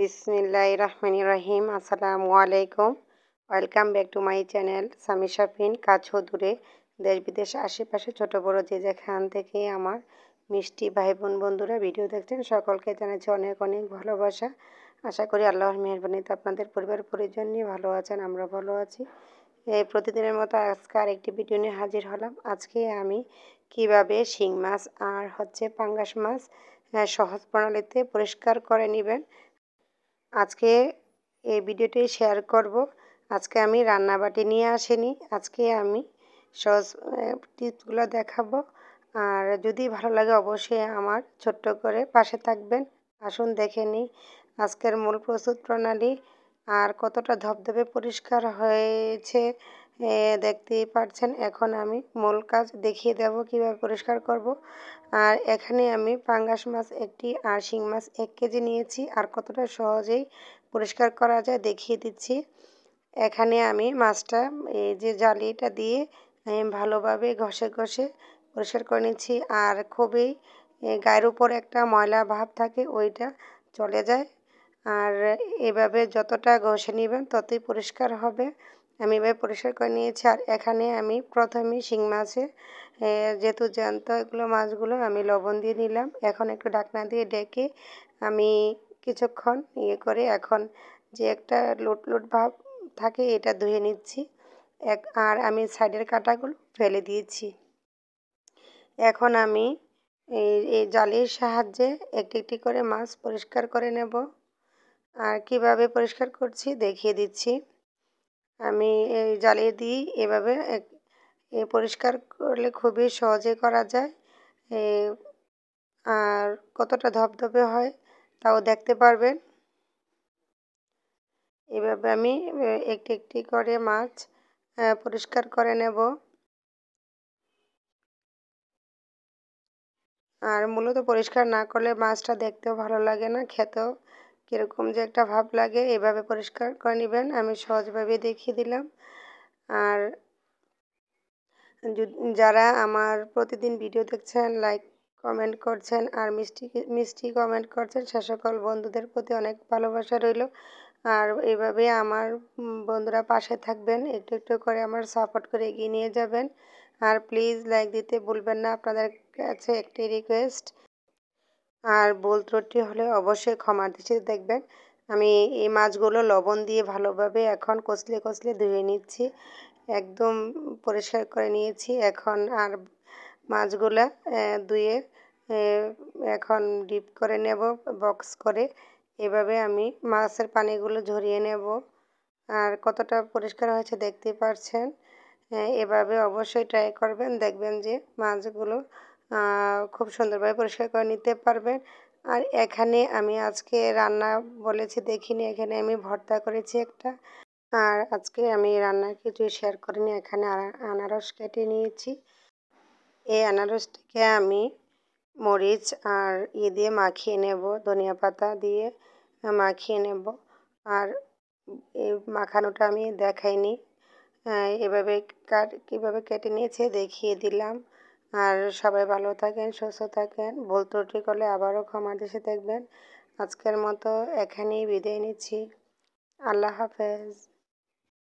বিসমিল্লাহ রহমান রহিম আসসালামু আলাইকুম welcome back to my channel Sami Shafin কাছো দূরে দেশ বিদেশ আশেপাশে ছোট বড় যে যেখান থেকে আমার মিষ্টি ভাই বোন বন্ধুরা ভিডিও দেখছেন সকলকে জানাচ্ছি অনেক অনেক ভালোবাসা আশা করি আল্লাহর মেহরবানিতে আপনাদের পরিবার পরিজন নিয়ে ভালো আছেন আমরা ভালো আছি এই প্রতিদিনের মতো আজকে আর একটি ভিডিও নিয়ে হাজির হলাম আজকে আমি কিভাবে শিং মাছ আর হচ্ছে পাঙ্গাস মাছ সহজ প্রণালীতে পরিষ্কার করে নেবেন আজকে এই ভিডিওটি শেয়ার করব আজকে আমি রান্নাবাটি নিয়ে আসিনি আজকে আমি সহজ টিপসগুলো দেখাবো আর যদি ভালো লাগে অবশ্যই আমার ছোট্ট করে পাশে থাকবেন আসুন দেখে নিই আজকের মূল প্রস্তুত প্রণালী আর কতটা ধবধবে পরিষ্কার হয়েছে হ্যাঁ, দেখতেই পাচ্ছেন এখন আমি মূল কাজ দেখিয়ে দেব কীভাবে পরিষ্কার করব আর এখানে আমি পাঙ্গাস মাছ একটি আর শিং মাছ এক কেজি নিয়েছি আর কতটা সহজেই পরিষ্কার করা যায় দেখিয়ে দিচ্ছি এখানে আমি মাছটা এই যে জালিটা দিয়ে আমি ভালোভাবে ঘষে ঘষে পরিষ্কার করে নিচ্ছি আর খুবই গায়ের উপর একটা ময়লা ভাব থাকে ওইটা চলে যায় আর এভাবে যতটা ঘষে নেবেন ততই পরিষ্কার হবে আমি এবার পরিষ্কার করে নিয়েছি আর এখানে আমি প্রথমে শিং মাছে যেহেতু জানতো এগুলো মাছগুলো আমি লবণ দিয়ে নিলাম এখন একটু ডাকনা দিয়ে ডেকে আমি কিছুক্ষণ ইয়ে করে এখন যে একটা লোট লোট ভাব থাকে এটা ধুয়ে নিচ্ছি এক আর আমি সাইডের কাঁটাগুলো ফেলে দিয়েছি এখন আমি এই জালের সাহায্যে একটি একটি করে মাছ পরিষ্কার করে নেব আর কিভাবে পরিষ্কার করছি দেখিয়ে দিচ্ছি আমি এই জ্বালিয়ে দিই এভাবে এ পরিষ্কার করলে খুবই সহজে করা যায় আর কতটা ধপধপে হয় তাও দেখতে পারবেন এভাবে আমি একটি একটি করে মাছ পরিষ্কার করে নেব আর মূলত পরিষ্কার না করলে মাছটা দেখতেও ভালো লাগে না খেতেও কীরকম যে একটা ভাব লাগে এভাবে পরিষ্কার করে নেবেন আমি সহজভাবে দেখিয়ে দিলাম আর যারা আমার প্রতিদিন ভিডিও দেখছেন লাইক কমেন্ট করছেন আর মিষ্টি মিষ্টি কমেন্ট করছেন সে সকল বন্ধুদের প্রতি অনেক ভালোবাসা রইল আর এভাবে আমার বন্ধুরা পাশে থাকবেন একটু একটু করে আমার সাপোর্ট করে এগিয়ে নিয়ে যাবেন আর প্লিজ লাইক দিতে ভুলবেন না আপনাদের কাছে একটি রিকোয়েস্ট আর বোল ত্রুটি হলে অবশ্যই ক্ষমার দৃষ্টিতে দেখবেন আমি এই মাছগুলো লবণ দিয়ে ভালোভাবে এখন কষলে কষলে ধুয়ে নিচ্ছি একদম পরিষ্কার করে নিয়েছি এখন আর মাছগুলো ধুয়ে এখন ডিপ করে নেব বক্স করে এভাবে আমি মাছের পানিগুলো ঝরিয়ে নেব আর কতটা পরিষ্কার হয়েছে দেখতে পাচ্ছেন এভাবে অবশ্যই ট্রাই করবেন দেখবেন যে মাছগুলো খুব সুন্দরভাবে পরিষ্কার করে নিতে পারবেন আর এখানে আমি আজকে রান্না বলেছি দেখিনি এখানে আমি ভর্তা করেছি একটা আর আজকে আমি রান্নার কিছু শেয়ার করিনি এখানে আনারস কেটে নিয়েছি এই আনারসটিকে আমি মরিচ আর ইয়ে দিয়ে মাখিয়ে নেব ধনিয়া পাতা দিয়ে মাখিয়ে নেব আর এই মাখানোটা আমি দেখাইনি এভাবে কাট কীভাবে কেটে নিয়েছে দেখিয়ে দিলাম আর সবাই ভালো থাকেন সুস্থ থাকেন ভুল ত্রুটি করলে আবারও ক্ষমা দেশে দেখবেন আজকের মতো এখানেই বিদায় নিচ্ছি আল্লাহ হাফেজ